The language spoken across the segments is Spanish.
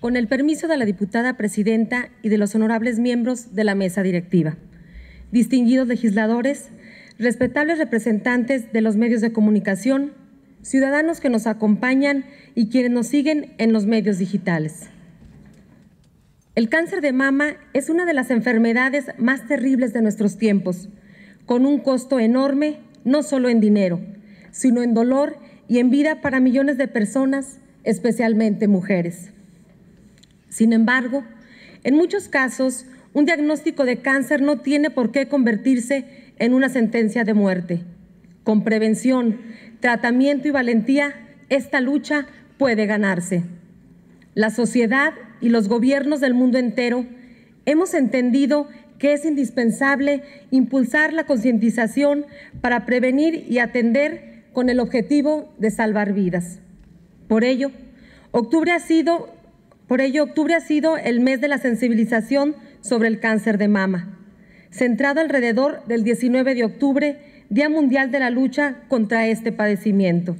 con el permiso de la diputada presidenta y de los honorables miembros de la mesa directiva, distinguidos legisladores, respetables representantes de los medios de comunicación, ciudadanos que nos acompañan y quienes nos siguen en los medios digitales. El cáncer de mama es una de las enfermedades más terribles de nuestros tiempos, con un costo enorme no solo en dinero, sino en dolor y en vida para millones de personas, especialmente mujeres. Sin embargo, en muchos casos, un diagnóstico de cáncer no tiene por qué convertirse en una sentencia de muerte. Con prevención, tratamiento y valentía, esta lucha puede ganarse. La sociedad y los gobiernos del mundo entero hemos entendido que es indispensable impulsar la concientización para prevenir y atender con el objetivo de salvar vidas. Por ello, octubre ha sido por ello, octubre ha sido el mes de la sensibilización sobre el cáncer de mama, centrado alrededor del 19 de octubre, Día Mundial de la Lucha contra este padecimiento,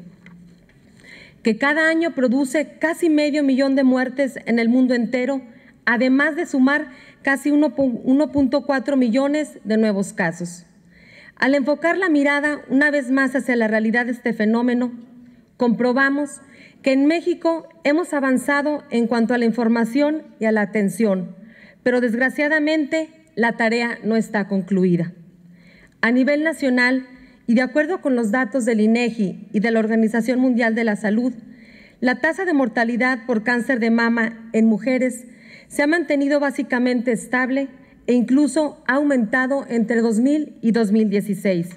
que cada año produce casi medio millón de muertes en el mundo entero, además de sumar casi 1.4 millones de nuevos casos. Al enfocar la mirada una vez más hacia la realidad de este fenómeno, comprobamos que, que en México hemos avanzado en cuanto a la información y a la atención, pero desgraciadamente la tarea no está concluida. A nivel nacional, y de acuerdo con los datos del INEGI y de la Organización Mundial de la Salud, la tasa de mortalidad por cáncer de mama en mujeres se ha mantenido básicamente estable e incluso ha aumentado entre 2000 y 2016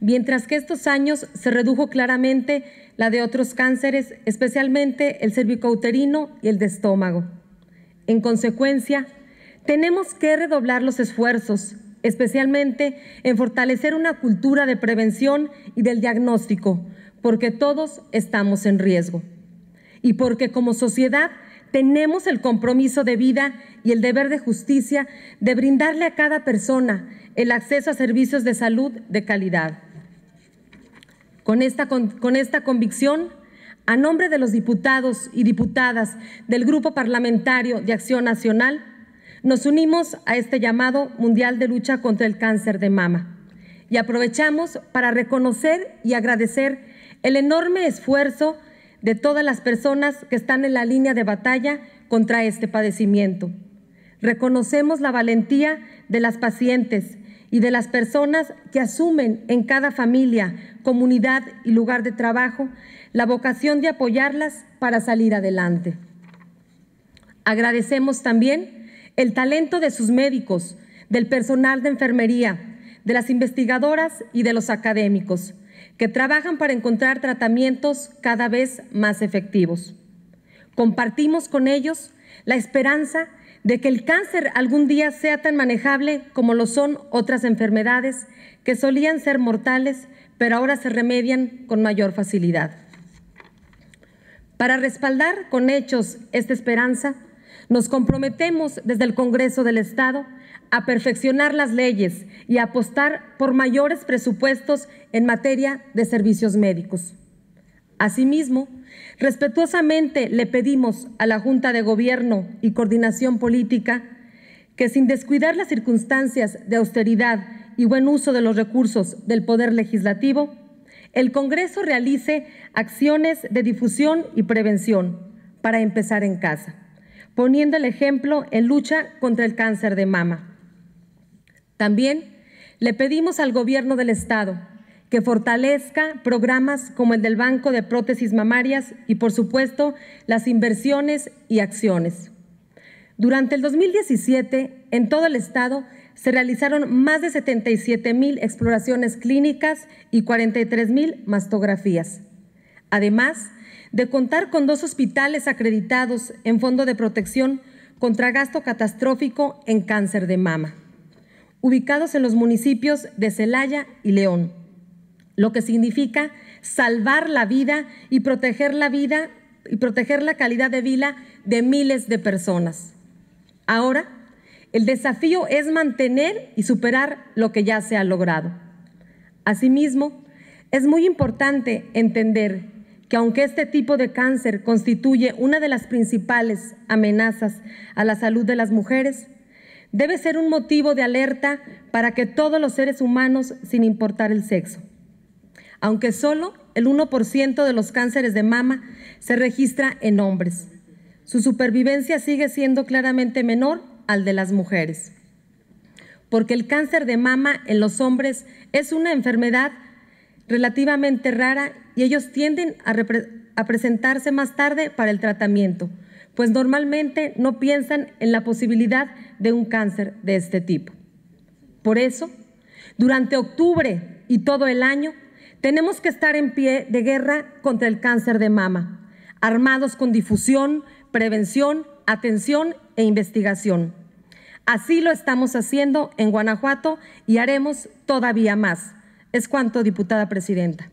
mientras que estos años se redujo claramente la de otros cánceres, especialmente el cervicouterino y el de estómago. En consecuencia, tenemos que redoblar los esfuerzos, especialmente en fortalecer una cultura de prevención y del diagnóstico, porque todos estamos en riesgo. Y porque como sociedad tenemos el compromiso de vida y el deber de justicia de brindarle a cada persona el acceso a servicios de salud de calidad. Con esta, con, esta convicción, a nombre de los diputados y diputadas del Grupo Parlamentario de Acción Nacional, nos unimos a este llamado mundial de lucha contra el cáncer de mama y aprovechamos para reconocer y agradecer el enorme esfuerzo de todas las personas que están en la línea de batalla contra este padecimiento. Reconocemos la valentía de las pacientes, y de las personas que asumen en cada familia, comunidad y lugar de trabajo la vocación de apoyarlas para salir adelante. Agradecemos también el talento de sus médicos, del personal de enfermería, de las investigadoras y de los académicos, que trabajan para encontrar tratamientos cada vez más efectivos. Compartimos con ellos la esperanza de que el cáncer algún día sea tan manejable como lo son otras enfermedades que solían ser mortales, pero ahora se remedian con mayor facilidad. Para respaldar con hechos esta esperanza, nos comprometemos desde el Congreso del Estado a perfeccionar las leyes y apostar por mayores presupuestos en materia de servicios médicos. Asimismo, Respetuosamente le pedimos a la Junta de Gobierno y Coordinación Política que sin descuidar las circunstancias de austeridad y buen uso de los recursos del Poder Legislativo, el Congreso realice acciones de difusión y prevención para empezar en casa, poniendo el ejemplo en lucha contra el cáncer de mama. También le pedimos al Gobierno del Estado que fortalezca programas como el del Banco de Prótesis Mamarias y, por supuesto, las inversiones y acciones. Durante el 2017, en todo el Estado, se realizaron más de 77 mil exploraciones clínicas y 43 mil mastografías. Además de contar con dos hospitales acreditados en Fondo de Protección contra Gasto Catastrófico en Cáncer de Mama, ubicados en los municipios de Celaya y León lo que significa salvar la vida y proteger la vida y proteger la calidad de vida de miles de personas. Ahora, el desafío es mantener y superar lo que ya se ha logrado. Asimismo, es muy importante entender que aunque este tipo de cáncer constituye una de las principales amenazas a la salud de las mujeres, debe ser un motivo de alerta para que todos los seres humanos, sin importar el sexo, aunque solo el 1% de los cánceres de mama se registra en hombres. Su supervivencia sigue siendo claramente menor al de las mujeres. Porque el cáncer de mama en los hombres es una enfermedad relativamente rara y ellos tienden a, presentarse más tarde para el tratamiento, pues normalmente no piensan en la posibilidad de un cáncer de este tipo. Por eso, durante octubre y todo el año, tenemos que estar en pie de guerra contra el cáncer de mama, armados con difusión, prevención, atención e investigación. Así lo estamos haciendo en Guanajuato y haremos todavía más. Es cuanto, diputada presidenta.